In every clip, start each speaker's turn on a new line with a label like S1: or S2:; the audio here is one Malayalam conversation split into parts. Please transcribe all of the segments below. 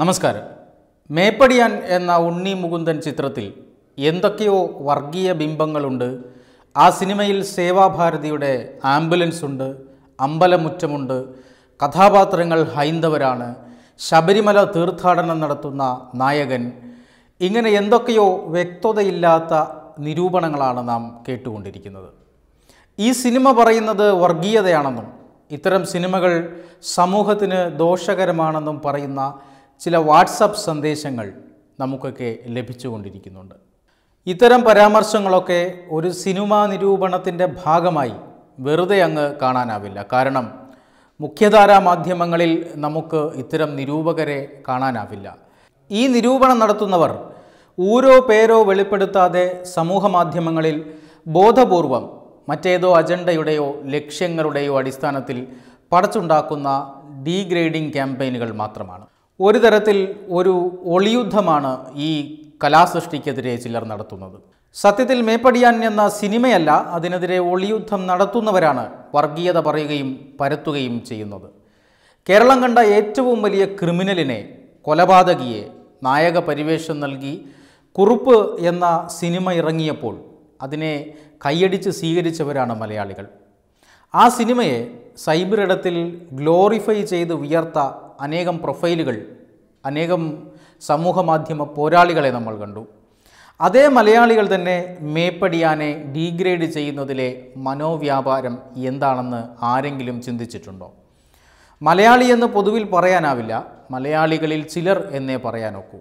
S1: നമസ്കാരം മേപ്പടിയാൻ എന്ന ഉണ്ണി മുകുന്ദൻ ചിത്രത്തിൽ എന്തൊക്കെയോ വർഗീയ ബിംബങ്ങളുണ്ട് ആ സിനിമയിൽ സേവാഭാരതിയുടെ ആംബുലൻസ് ഉണ്ട് അമ്പലമുറ്റമുണ്ട് കഥാപാത്രങ്ങൾ ഹൈന്ദവരാണ് ശബരിമല തീർത്ഥാടനം നടത്തുന്ന നായകൻ ഇങ്ങനെ എന്തൊക്കെയോ വ്യക്തതയില്ലാത്ത നിരൂപണങ്ങളാണ് നാം കേട്ടുകൊണ്ടിരിക്കുന്നത് ഈ സിനിമ പറയുന്നത് വർഗീയതയാണെന്നും ഇത്തരം സിനിമകൾ സമൂഹത്തിന് ദോഷകരമാണെന്നും പറയുന്ന ചില വാട്സപ്പ് സന്ദേശങ്ങൾ നമുക്കൊക്കെ ലഭിച്ചുകൊണ്ടിരിക്കുന്നുണ്ട് ഇത്തരം പരാമർശങ്ങളൊക്കെ ഒരു സിനിമാ നിരൂപണത്തിൻ്റെ ഭാഗമായി വെറുതെ അങ്ങ് കാണാനാവില്ല കാരണം മുഖ്യധാരാ മാധ്യമങ്ങളിൽ നമുക്ക് ഇത്തരം നിരൂപകരെ കാണാനാവില്ല ഈ നിരൂപണം നടത്തുന്നവർ ഊരോ പേരോ വെളിപ്പെടുത്താതെ സമൂഹ മാധ്യമങ്ങളിൽ ബോധപൂർവം മറ്റേതോ അജണ്ടയുടെയോ ലക്ഷ്യങ്ങളുടെയോ അടിസ്ഥാനത്തിൽ പടച്ചുണ്ടാക്കുന്ന ഡീഗ്രേഡിംഗ് ക്യാമ്പയിനുകൾ മാത്രമാണ് ഒരു തരത്തിൽ ഒരു ഒളിയുദ്ധമാണ് ഈ കലാസൃഷ്ടിക്കെതിരെ ചിലർ നടത്തുന്നത് സത്യത്തിൽ മേപ്പടിയാൻ എന്ന സിനിമയല്ല അതിനെതിരെ ഒളിയുദ്ധം നടത്തുന്നവരാണ് വർഗീയത പറയുകയും പരത്തുകയും ചെയ്യുന്നത് കേരളം കണ്ട ഏറ്റവും വലിയ ക്രിമിനലിനെ കൊലപാതകിയെ നായക പരിവേഷം നൽകി കുറുപ്പ് എന്ന സിനിമ ഇറങ്ങിയപ്പോൾ അതിനെ കൈയടിച്ച് സ്വീകരിച്ചവരാണ് മലയാളികൾ ആ സിനിമയെ സൈബർ ഇടത്തിൽ ഗ്ലോറിഫൈ ചെയ്ത് ഉയർത്ത അനേകം പ്രൊഫൈലുകൾ അനേകം സമൂഹമാധ്യമ പോരാളികളെ നമ്മൾ കണ്ടു അതേ മലയാളികൾ തന്നെ മേപ്പടിയാനെ ഡീഗ്രേഡ് ചെയ്യുന്നതിലെ മനോവ്യാപാരം എന്താണെന്ന് ആരെങ്കിലും ചിന്തിച്ചിട്ടുണ്ടോ മലയാളി എന്ന് പൊതുവിൽ പറയാനാവില്ല മലയാളികളിൽ ചിലർ എന്നേ പറയാനൊക്കൂ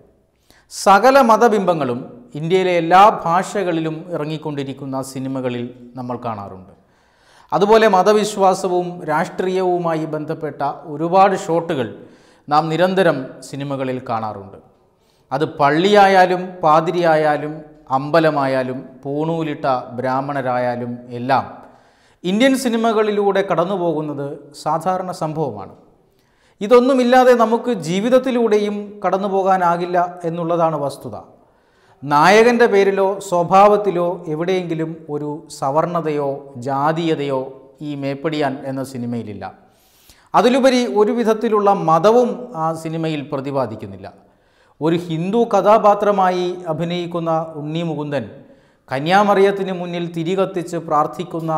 S1: സകല മതബിംബങ്ങളും ഇന്ത്യയിലെ എല്ലാ ഭാഷകളിലും ഇറങ്ങിക്കൊണ്ടിരിക്കുന്ന സിനിമകളിൽ നമ്മൾ കാണാറുണ്ട് അതുപോലെ മതവിശ്വാസവും രാഷ്ട്രീയവുമായി ബന്ധപ്പെട്ട ഒരുപാട് ഷോട്ടുകൾ നാം നിരന്തരം സിനിമകളിൽ കാണാറുണ്ട് അത് പള്ളിയായാലും പാതിരിയായാലും അമ്പലമായാലും പൂണൂലിട്ട ബ്രാഹ്മണരായാലും എല്ലാം ഇന്ത്യൻ സിനിമകളിലൂടെ കടന്നു പോകുന്നത് സാധാരണ സംഭവമാണ് ഇതൊന്നുമില്ലാതെ നമുക്ക് ജീവിതത്തിലൂടെയും കടന്നു പോകാനാകില്ല എന്നുള്ളതാണ് വസ്തുത നായകൻ്റെ പേരിലോ സ്വഭാവത്തിലോ എവിടെയെങ്കിലും ഒരു സവർണതയോ ജാതീയതയോ ഈ മേപ്പടിയാൻ എന്ന സിനിമയിലില്ല അതിലുപരി ഒരു വിധത്തിലുള്ള മതവും ആ സിനിമയിൽ പ്രതിപാദിക്കുന്നില്ല ഒരു ഹിന്ദു കഥാപാത്രമായി അഭിനയിക്കുന്ന ഉണ്ണി മുകുന്ദൻ കന്യാമറിയത്തിന് മുന്നിൽ തിരികത്തിച്ച് പ്രാർത്ഥിക്കുന്ന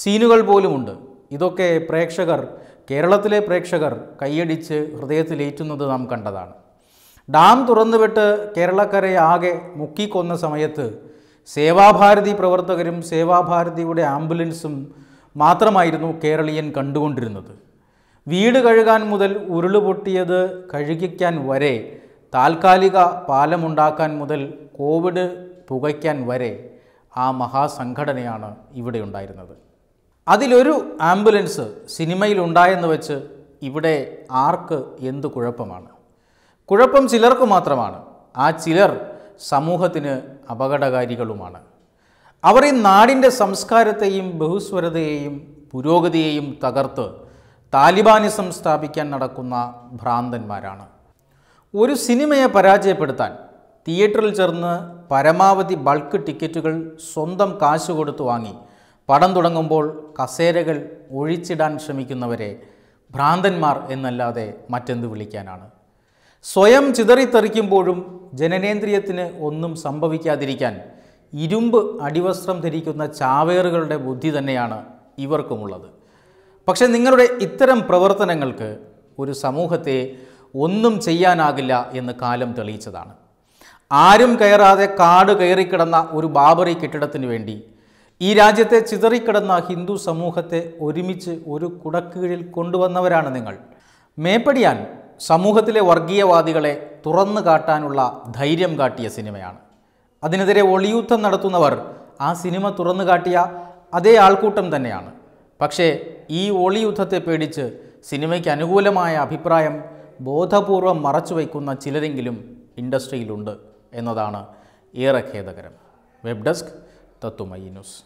S1: സീനുകൾ പോലുമുണ്ട് ഇതൊക്കെ പ്രേക്ഷകർ കേരളത്തിലെ പ്രേക്ഷകർ കൈയടിച്ച് ഹൃദയത്തിലേറ്റുന്നത് നാം കണ്ടതാണ് ഡാം തുറന്നുവിട്ട് കേരളക്കരയെ ആകെ മുക്കിക്കൊന്ന സമയത്ത് സേവാഭാരതി പ്രവർത്തകരും സേവാഭാരതിയുടെ ആംബുലൻസും മാത്രമായിരുന്നു കേരളീയൻ കണ്ടുകൊണ്ടിരുന്നത് വീട് കഴുകാൻ മുതൽ ഉരുളുപൊട്ടിയത് കഴുകിക്കാൻ വരെ താൽക്കാലിക പാലമുണ്ടാക്കാൻ മുതൽ കോവിഡ് പുകയ്ക്കാൻ വരെ ആ മഹാസംഘടനയാണ് ഇവിടെ ഉണ്ടായിരുന്നത് അതിലൊരു ആംബുലൻസ് സിനിമയിലുണ്ടായെന്ന് വെച്ച് ഇവിടെ ആർക്ക് എന്ത് കുഴപ്പമാണ് കുഴപ്പം ചിലർക്ക് മാത്രമാണ് ആ ചിലർ സമൂഹത്തിന് അപകടകാരികളുമാണ് അവർ ഈ നാടിൻ്റെ സംസ്കാരത്തെയും ബഹുസ്വരതയെയും പുരോഗതിയെയും തകർത്ത് താലിബാനിസം സ്ഥാപിക്കാൻ നടക്കുന്ന ഭ്രാന്തന്മാരാണ് ഒരു സിനിമയെ പരാജയപ്പെടുത്താൻ തിയേറ്ററിൽ ചേർന്ന് പരമാവധി ബൾക്ക് ടിക്കറ്റുകൾ സ്വന്തം കാശ് കൊടുത്തു വാങ്ങി പടം തുടങ്ങുമ്പോൾ കസേരകൾ ഒഴിച്ചിടാൻ ശ്രമിക്കുന്നവരെ ഭ്രാന്തന്മാർ എന്നല്ലാതെ മറ്റെന്ത് വിളിക്കാനാണ് സ്വയം ചിതറിത്തെറിക്കുമ്പോഴും ജനനേന്ദ്രിയത്തിന് ഒന്നും സംഭവിക്കാതിരിക്കാൻ ഇരുമ്പ് അടിവസ്ത്രം ധരിക്കുന്ന ചാവേറുകളുടെ ബുദ്ധി തന്നെയാണ് ഇവർക്കുമുള്ളത് പക്ഷെ നിങ്ങളുടെ ഇത്തരം പ്രവർത്തനങ്ങൾക്ക് ഒരു സമൂഹത്തെ ഒന്നും ചെയ്യാനാകില്ല എന്ന് കാലം തെളിയിച്ചതാണ് ആരും കയറാതെ കാട് കയറിക്കിടന്ന ഒരു ബാബറി കെട്ടിടത്തിനു വേണ്ടി ഈ രാജ്യത്തെ ചിതറിക്കിടന്ന ഹിന്ദു സമൂഹത്തെ ഒരുമിച്ച് ഒരു കുടക്കീഴിൽ കൊണ്ടുവന്നവരാണ് നിങ്ങൾ മേപ്പടിയാൻ സമൂഹത്തിലെ വർഗീയവാദികളെ തുറന്നു കാട്ടാനുള്ള ധൈര്യം കാട്ടിയ സിനിമയാണ് അതിനെതിരെ ഒളിയൂത്തം നടത്തുന്നവർ ആ സിനിമ തുറന്നു കാട്ടിയ അതേ ആൾക്കൂട്ടം തന്നെയാണ് പക്ഷേ ഈ ഒളിയുദ്ധത്തെ പേടിച്ച് സിനിമയ്ക്ക് അനുകൂലമായ അഭിപ്രായം ബോധപൂർവം വയ്ക്കുന്ന ചിലരെങ്കിലും ഇൻഡസ്ട്രിയിലുണ്ട് എന്നതാണ് ഏറെ ഖേദകരം വെബ് ഡെസ്ക് തത്തുമയി ന്യൂസ്